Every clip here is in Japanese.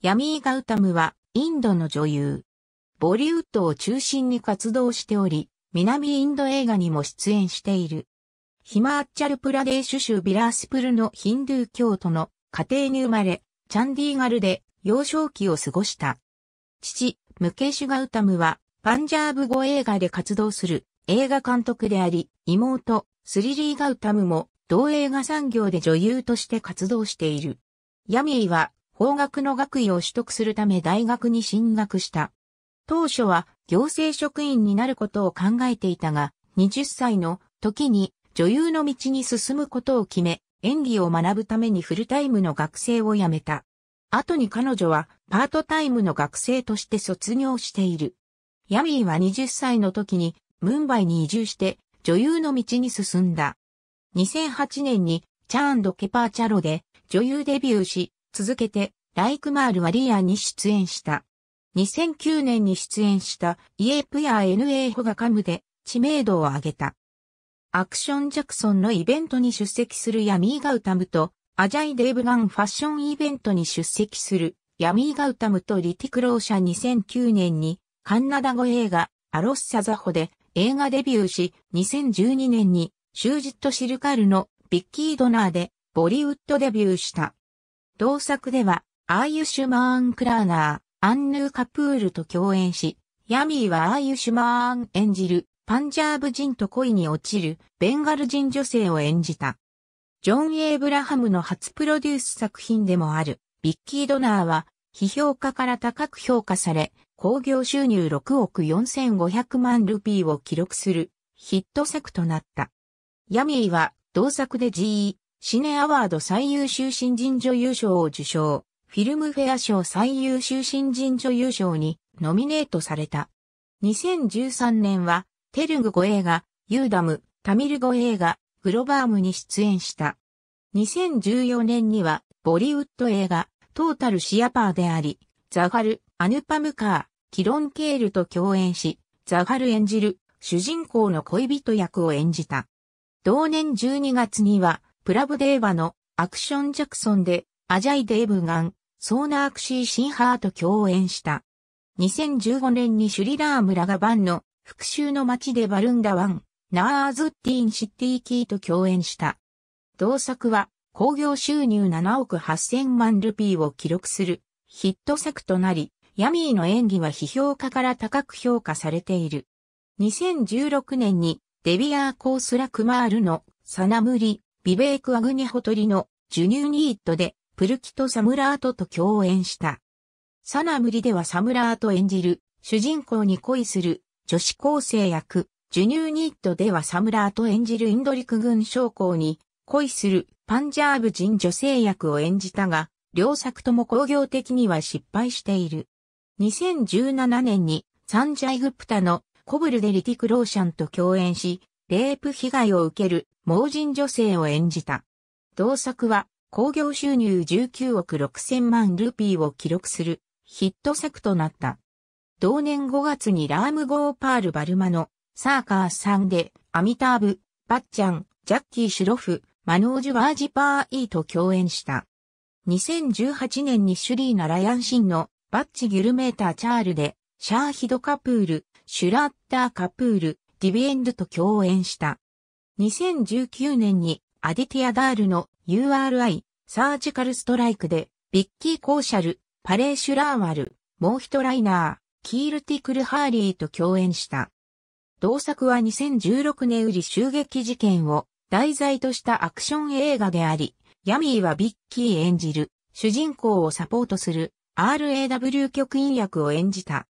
ヤミー・ガウタムはインドの女優。ボリウッドを中心に活動しており、南インド映画にも出演している。ヒマーチャルプラデーシュ州ビラースプルのヒンドゥー教徒の家庭に生まれ、チャンディーガルで幼少期を過ごした。父、ムケシュ・ガウタムは、パンジャーブ語映画で活動する映画監督であり、妹、スリリー・ガウタムも、同映画産業で女優として活動している。ヤミーは法学の学位を取得するため大学に進学した。当初は行政職員になることを考えていたが、20歳の時に女優の道に進むことを決め、演技を学ぶためにフルタイムの学生を辞めた。後に彼女はパートタイムの学生として卒業している。ヤミーは20歳の時にムンバイに移住して女優の道に進んだ。2008年にチャーンド・ケパーチャロで女優デビューし、続けて、ライクマールはリアに出演した。2009年に出演したイエープや NA ホガカムで知名度を上げた。アクション・ジャクソンのイベントに出席するヤミー・ガウタムと、アジャイ・デーブガンファッションイベントに出席するヤミー・ガウタムとリティクローシャ2009年にカンナダ語映画アロッサ・ザホで映画デビューし、2012年にシュージット・シルカルのビッキー・ドナーでボリウッドデビューした。同作では、アーユシュマーン・クラーナー、アンヌー・カプールと共演し、ヤミーはアーユシュマーン演じる、パンジャーブ人と恋に落ちる、ベンガル人女性を演じた。ジョン・エイブラハムの初プロデュース作品でもある、ビッキー・ドナーは、批評家から高く評価され、興行収入6億4500万ルピーを記録するヒット作となった。ヤミーは同作で GE シネアワード最優秀新人女優賞を受賞、フィルムフェア賞最優秀新人女優賞にノミネートされた。2013年は、テルグ語映画、ユーダム、タミル語映画、グロバームに出演した。2014年には、ボリウッド映画、トータルシアパーであり、ザガル、アヌパムカー、キロンケールと共演し、ザガル演じる、主人公の恋人役を演じた。同年12月には、プラブデーバのアクション・ジャクソンでアジャイ・デーブガン、ソーナークシー・シンハーと共演した。2015年にシュリラー村がバンの復讐の街でバルンダワン、ナーズッティン・シティ・キーと共演した。同作は興行収入7億8000万ルピーを記録するヒット作となり、ヤミーの演技は批評家から高く評価されている。2016年にデビアー・コースラ・クマールのサナムリ、ビベーク・アグニホトリのジュニューニートでプルキとサムラートと共演した。サナムリではサムラート演じる主人公に恋する女子高生役、ジュニューニートではサムラート演じるインドリク軍将校に恋するパンジャーブ人女性役を演じたが、両作とも工業的には失敗している。2017年にサンジャイ・グプタのコブルでリティク・ローシャンと共演し、レイプ被害を受ける盲人女性を演じた。同作は、興行収入19億6千万ルピーを記録するヒット作となった。同年5月にラーム・ゴーパール・バルマのサーカーさんでアミターブ、バッチャン、ジャッキー・シュロフ、マノージュ・ワージパー・イーと共演した。2018年にシュリーナ・ライアン・シンのバッチ・ギュルメーター・チャールでシャーヒド・カプール、シュラッター・カプール、ディビエンドと共演した。2019年にアディティアダールの URI、サージカルストライクで、ビッキー・コーシャル、パレーシュラーワル、モーヒトライナー、キールティ・クルハーリーと共演した。同作は2016年売り襲撃事件を題材としたアクション映画であり、ヤミーはビッキー演じる主人公をサポートする RAW 局員役を演じた。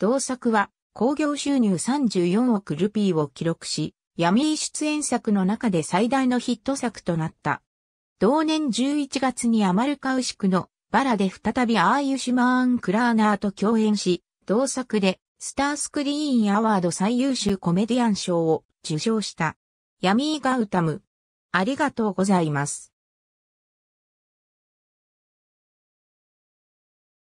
同作は興行収入34億ルピーを記録し、ヤミー出演作の中で最大のヒット作となった。同年11月にアマルカウシクのバラで再びアーユシュマーン・クラーナーと共演し、同作でスタースクリーンアワード最優秀コメディアン賞を受賞した。ヤミーガウタム。ありがとうございます。